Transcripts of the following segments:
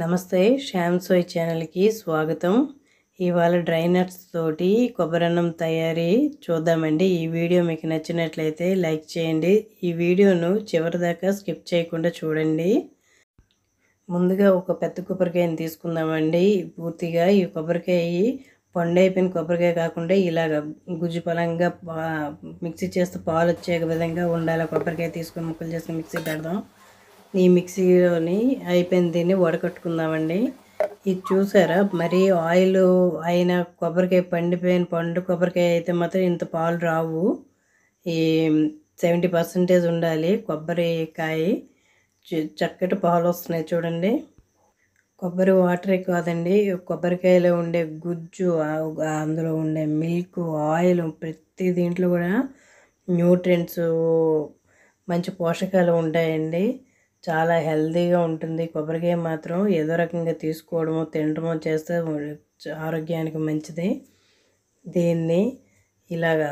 నమస్తే శ్యామ్ సోయ్ ఛానల్కి స్వాగతం ఇవాళ డ్రై నట్స్ తోటి కొబ్బరన్నం తయారీ చూద్దామండి ఈ వీడియో మీకు నచ్చినట్లయితే లైక్ చేయండి ఈ వీడియోను చివరిదాకా స్కిప్ చేయకుండా చూడండి ముందుగా ఒక పెద్ద కొబ్బరికాయని తీసుకుందామండి పూర్తిగా ఈ కొబ్బరికాయ పండైపోయిన కొబ్బరికాయ కాకుండా ఇలాగ గుజ్జు పొలంగా మిక్సీ చేస్తే పాలు వచ్చే విధంగా ఉండాలి కొబ్బరికాయ తీసుకొని ముక్కలు చేసుకుని మిక్సీ పెడదాం ఈ మిక్సీలోని అయిపోయిన దీన్ని వడకట్టుకుందామండి ఇది చూసారా మరి ఆయిల్ అయిన కొబ్బరికాయ పండిపోయిన పండు కొబ్బరికాయ అయితే మాత్రం ఇంత పాలు రావు ఈ సెవెంటీ పర్సెంటేజ్ ఉండాలి కొబ్బరికాయ చక్కటి పాలు వస్తున్నాయి చూడండి కొబ్బరి వాటరే కాదండి కొబ్బరికాయలో ఉండే గుజ్జు అందులో ఉండే మిల్క్ ఆయిల్ ప్రతి దీంట్లో కూడా న్యూట్రియంట్స్ మంచి పోషకాలు ఉంటాయండి చాలా హెల్దీగా ఉంటుంది కొబ్బరికాయ మాత్రం ఏదో రకంగా తీసుకోవడమో తినడమో చేస్తే ఆరోగ్యానికి మంచిది దీన్ని ఇలాగా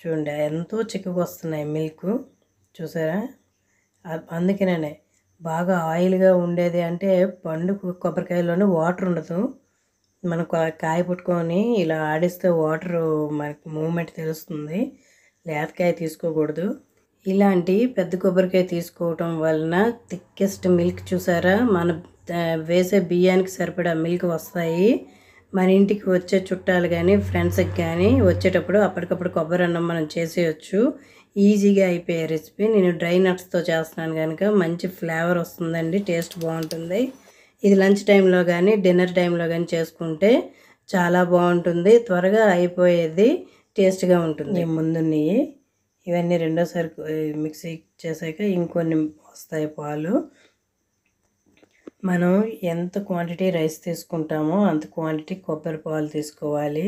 చూడండి ఎంతో చిక్కగా వస్తున్నాయి మిల్క్ చూసారా అందుకనే బాగా ఆయిల్గా ఉండేది అంటే పండు కొబ్బరికాయలోనే వాటర్ ఉండదు మనం కాయ పుట్టుకొని ఇలా ఆడిస్తే వాటర్ మనకి మూమెంట్ తెలుస్తుంది లేతకాయ తీసుకోకూడదు ఇలాంటి పెద్ద కొబ్బరికాయ తీసుకోవటం వలన థిక్కెస్ట్ మిల్క్ చూసారా మన వేసే బియ్యానికి సరిపడా మిల్క్ వస్తాయి మన ఇంటికి వచ్చే చుట్టాలు కానీ ఫ్రెండ్స్కి కానీ వచ్చేటప్పుడు అప్పటికప్పుడు కొబ్బరి అన్నం మనం చేసేయచ్చు ఈజీగా అయిపోయే రెసిపీ నేను డ్రై నట్స్తో చేస్తున్నాను కనుక మంచి ఫ్లేవర్ వస్తుందండి టేస్ట్ బాగుంటుంది ఇది లంచ్ టైంలో కానీ డిన్నర్ టైంలో కానీ చేసుకుంటే చాలా బాగుంటుంది త్వరగా అయిపోయేది టేస్ట్గా ఉంటుంది ముందున్నాయి ఇవన్నీ రెండోసారి మిక్సీ చేసాక ఇంకొన్ని వస్తాయి పాలు మనం ఎంత క్వాంటిటీ రైస్ తీసుకుంటామో అంత క్వాంటిటీ కొబ్బరి పాలు తీసుకోవాలి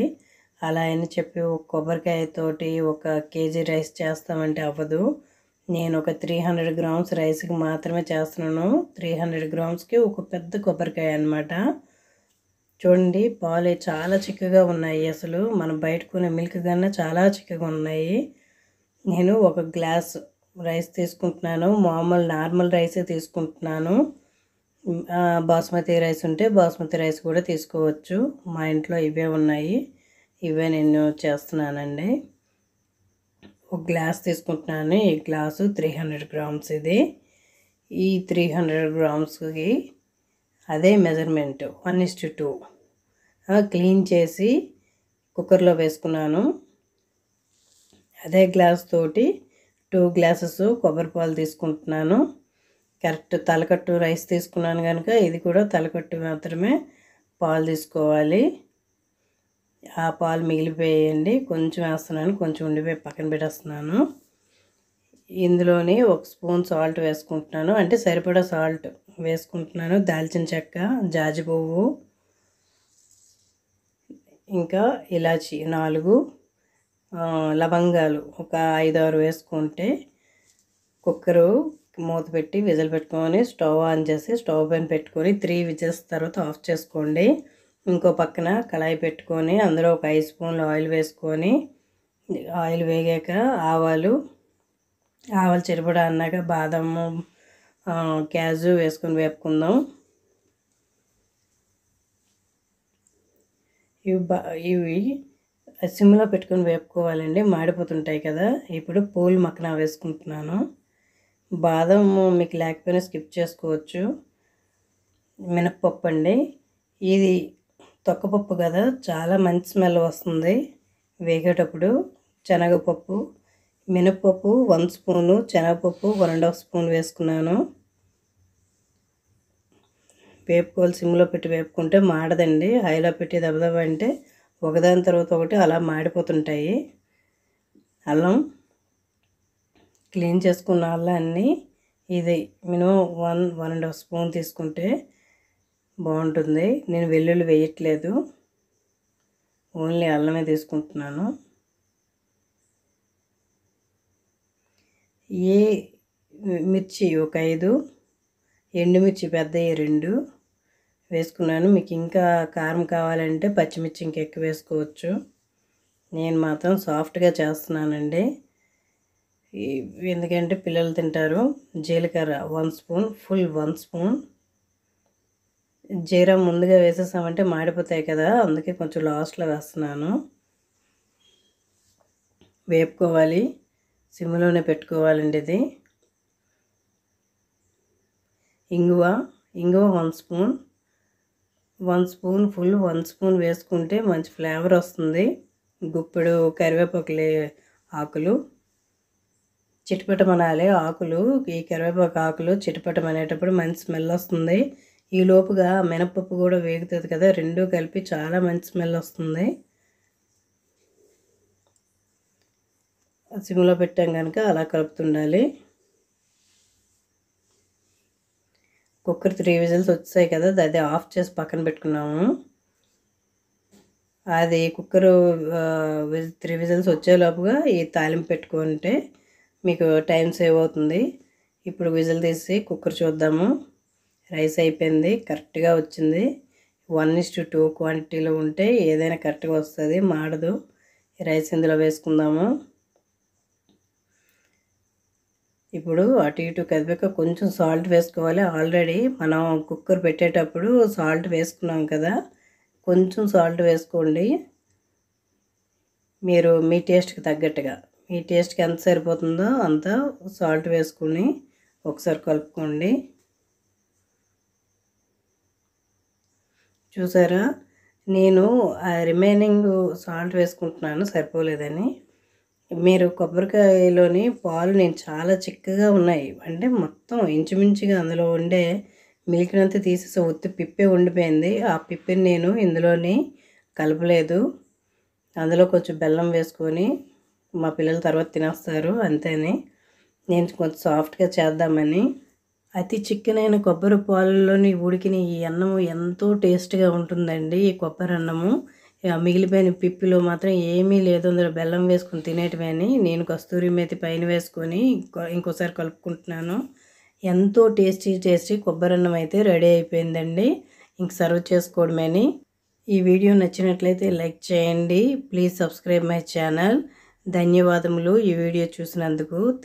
అలా అని చెప్పి ఒక కొబ్బరికాయతోటి ఒక కేజీ రైస్ చేస్తామంటే అవ్వదు నేను ఒక త్రీ హండ్రెడ్ గ్రామ్స్ రైస్కి మాత్రమే చేస్తున్నాను త్రీ హండ్రెడ్ గ్రామ్స్కి ఒక పెద్ద కొబ్బరికాయ అనమాట చూడండి పాలు చాలా చిక్కగా ఉన్నాయి అసలు మనం బయట కొనే మిల్క్ కన్నా చాలా చిక్కగా ఉన్నాయి నేను ఒక గ్లాస్ రైస్ తీసుకుంటున్నాను మామూలు నార్మల్ రైసే తీసుకుంటున్నాను బాస్మతి రైస్ ఉంటే బాస్మతి రైస్ కూడా తీసుకోవచ్చు మా ఇంట్లో ఇవే ఉన్నాయి ఇవే నేను చేస్తున్నానండి ఒక గ్లాస్ తీసుకుంటున్నాను ఈ గ్లాసు త్రీ హండ్రెడ్ గ్రామ్స్ ఇది ఈ త్రీ హండ్రెడ్ గ్రామ్స్కి అదే measurement one is to two clean చేసి కుక్కర్లో వేసుకున్నాను అదే గ్లాస్ తోటి టూ గ్లాసెస్ కొబ్బరి పాలు తీసుకుంటున్నాను కరెక్ట్ తలకట్టు రైస్ తీసుకున్నాను కనుక ఇది కూడా తలకట్టు మాత్రమే పాలు తీసుకోవాలి ఆ పాలు మిగిలిపోయేయండి కొంచెం వేస్తున్నాను కొంచెం ఉండిపోయి పక్కన పెట్టేస్తున్నాను ఇందులోని ఒక స్పూన్ సాల్ట్ వేసుకుంటున్నాను అంటే సరిపడా సాల్ట్ వేసుకుంటున్నాను దాల్చిన చెక్క జాజి పువ్వు ఇంకా ఇలాచి నాలుగు లవంగాలు ఒక ఐదు ఆరు వేసుకుంటే కుక్కరు మూత పెట్టి విజిల్ పెట్టుకొని స్టవ్ ఆన్ చేసి స్టవ్ పైన పెట్టుకొని త్రీ విజిల్స్ తర్వాత ఆఫ్ చేసుకోండి ఇంకో పక్కన కళాయి పెట్టుకొని అందులో ఒక ఐదు స్పూన్లు ఆయిల్ వేసుకొని ఆయిల్ వేగాక ఆవాలు ఆవాలు చెరుపుడు అన్నాక బాదము క్యాజు వేసుకొని వేపుకుందాం ఇవి బా ఇవి సిమ్లో పెట్టుకొని వేపుకోవాలండి మాడిపోతుంటాయి కదా ఇప్పుడు పూలు మక్కన వేసుకుంటున్నాను బాదం మీకు లేకపోయినా స్కిప్ చేసుకోవచ్చు మినప్పప్పు అండి ఇది తొక్కపప్పు కదా చాలా మంచి స్మెల్ వస్తుంది వేగేటప్పుడు శనగపప్పు మినప్పప్పు వన్ స్పూను శనగపప్పు వన్ అండ్ హాఫ్ స్పూన్ వేసుకున్నాను వేపుకోవాలి సిమ్లో పెట్టి వేపుకుంటే మాడదండి హైలో పెట్టి దెబ్బదెబ్బ అంటే ఒకదాని తర్వాత ఒకటి అలా మాడిపోతుంటాయి అల్లం క్లీన్ చేసుకున్న అల్లాన్ని ఇది minimum one one and half spoon తీసుకుంటే బాగుంటుంది నేను వెల్లుల్లి వేయట్లేదు ఓన్లీ అల్లమే తీసుకుంటున్నాను ఏ మిర్చి ఒక ఐదు ఎండుమిర్చి పెద్దవి రెండు వేసుకున్నాను మీకు ఇంకా కారం కావాలంటే పచ్చిమిర్చి ఇంకెక్కువ వేసుకోవచ్చు నేను మాత్రం సాఫ్ట్గా చేస్తున్నానండి ఎందుకంటే పిల్లలు తింటారు జీలకర్ర one spoon full one spoon జీరా ముందుగా వేసేసామంటే మాడిపోతాయి కదా అందుకే కొంచెం లాస్ట్లో వేస్తున్నాను వేపుకోవాలి సిమ్లోనే పెట్టుకోవాలండి ఇది ఇంగువ ఇంగువ one spoon one spoon full one spoon వేసుకుంటే మంచి ఫ్లేవర్ వస్తుంది గుప్పెడు కరివేపాకులే ఆకులు చిటపటమనాలి ఆకులు ఈ కరివేపాకు ఆకులు చిటపటమనేటప్పుడు మంచి స్మెల్ వస్తుంది ఈ లోపుగా మినపప్పు కూడా వేగుతుంది కదా రెండు కలిపి చాలా మంచి స్మెల్ వస్తుంది సిమ్లో పెట్టాం కనుక అలా కలుపుతుండాలి కుక్కర్ త్రీ విజిల్స్ వచ్చాయి కదా అది ఆఫ్ చేసి పక్కన పెట్టుకున్నాము అది కుక్కర్ త్రీ విజిల్స్ వచ్చేలోపుగా ఈ తాలింపు పెట్టుకుంటే మీకు టైం సేవ్ అవుతుంది ఇప్పుడు విజిల్ తీసి కుక్కర్ చూద్దాము రైస్ అయిపోయింది కరెక్ట్గా వచ్చింది వన్ టు టూ క్వాంటిటీలో ఉంటే ఏదైనా కరెక్ట్గా వస్తుంది మాడదు రైస్ ఇందులో వేసుకుందాము ఇప్పుడు అటు ఇటు కదిపాక కొంచెం సాల్ట్ వేసుకోవాలి ఆల్రెడీ మనం కుక్కర్ పెట్టేటప్పుడు సాల్ట్ వేసుకున్నాం కదా కొంచెం సాల్ట్ వేసుకోండి మీరు మీ టేస్ట్కి తగ్గట్టుగా మీ టేస్ట్కి ఎంత సరిపోతుందో అంత సాల్ట్ వేసుకుని ఒకసారి కలుపుకోండి చూసారా నేను ఆ రిమైనింగ్ సాల్ట్ వేసుకుంటున్నాను సరిపోలేదని మీరు కొబ్బరికాయలోని పాలు నేను చాలా చిక్కగా ఉన్నాయి అంటే మొత్తం ఇంచుమించుగా అందులో ఉండే మిల్క్నంతా తీసేసి ఒత్తి పిప్పే ఉండిపోయింది ఆ పిప్పిని నేను ఇందులోని కలపలేదు అందులో కొంచెం బెల్లం వేసుకొని మా పిల్లలు తర్వాత తినేస్తారు అంతేని నేను కొంచెం సాఫ్ట్గా చేద్దామని అతి చిక్కనైన కొబ్బరి పాలలోని ఉడికిన ఈ అన్నము ఎంతో టేస్ట్గా ఉంటుందండి ఈ కొబ్బరి అన్నము మిగిలిపోయిన పిప్పిలో మాత్రం ఏమీ లేదు అందులో బెల్లం వేసుకుని తినేటివి అని నేను కస్తూరి మేతి పైన వేసుకొని ఇంకోసారి కలుపుకుంటున్నాను ఎంతో టేస్టీ టేస్టీ కొబ్బరన్నం అయితే రెడీ అయిపోయిందండి ఇంక సర్వ్ అని ఈ వీడియో నచ్చినట్లయితే లైక్ చేయండి ప్లీజ్ సబ్స్క్రైబ్ మై ఛానల్ ధన్యవాదములు ఈ వీడియో చూసినందుకు